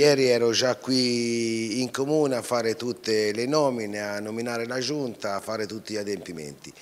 Ieri ero già qui in comune a fare tutte le nomine, a nominare la giunta, a fare tutti gli adempimenti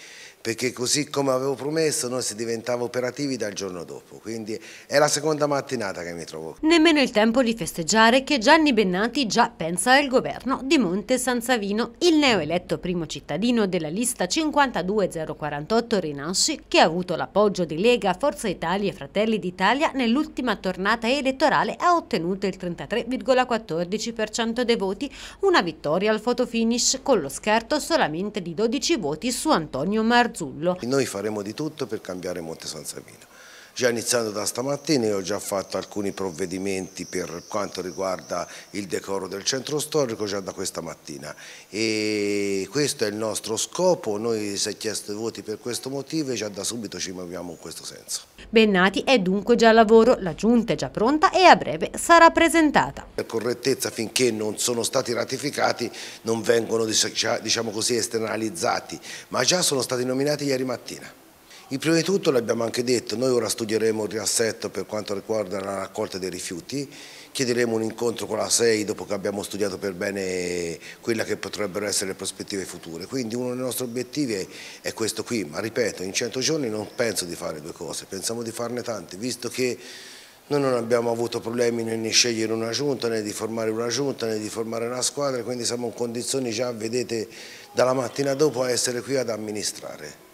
perché così come avevo promesso noi si diventava operativi dal giorno dopo, quindi è la seconda mattinata che mi trovo. Nemmeno il tempo di festeggiare che Gianni Bennati già pensa al governo di Monte San Savino, il neoeletto primo cittadino della lista 52048 Rinasci che ha avuto l'appoggio di Lega, Forza Italia e Fratelli d'Italia nell'ultima tornata elettorale ha ottenuto il 33,14% dei voti, una vittoria al fotofinish con lo scherzo solamente di 12 voti su Antonio Mardini. Azzullo. Noi faremo di tutto per cambiare Monte San Savino. Già iniziando da stamattina io ho già fatto alcuni provvedimenti per quanto riguarda il decoro del centro storico già da questa mattina e questo è il nostro scopo, noi si è chiesto i voti per questo motivo e già da subito ci muoviamo in questo senso. Bennati è dunque già al lavoro, la giunta è già pronta e a breve sarà presentata. Per correttezza finché non sono stati ratificati non vengono diciamo così esternalizzati ma già sono stati nominati ieri mattina. Il primo di tutto, l'abbiamo anche detto, noi ora studieremo il riassetto per quanto riguarda la raccolta dei rifiuti, chiederemo un incontro con la SEI dopo che abbiamo studiato per bene quelle che potrebbero essere le prospettive future, quindi uno dei nostri obiettivi è questo qui, ma ripeto, in 100 giorni non penso di fare due cose, pensiamo di farne tante, visto che noi non abbiamo avuto problemi né di scegliere una giunta, né di formare una giunta, né di formare una squadra, quindi siamo in condizioni già, vedete, dalla mattina dopo a essere qui ad amministrare.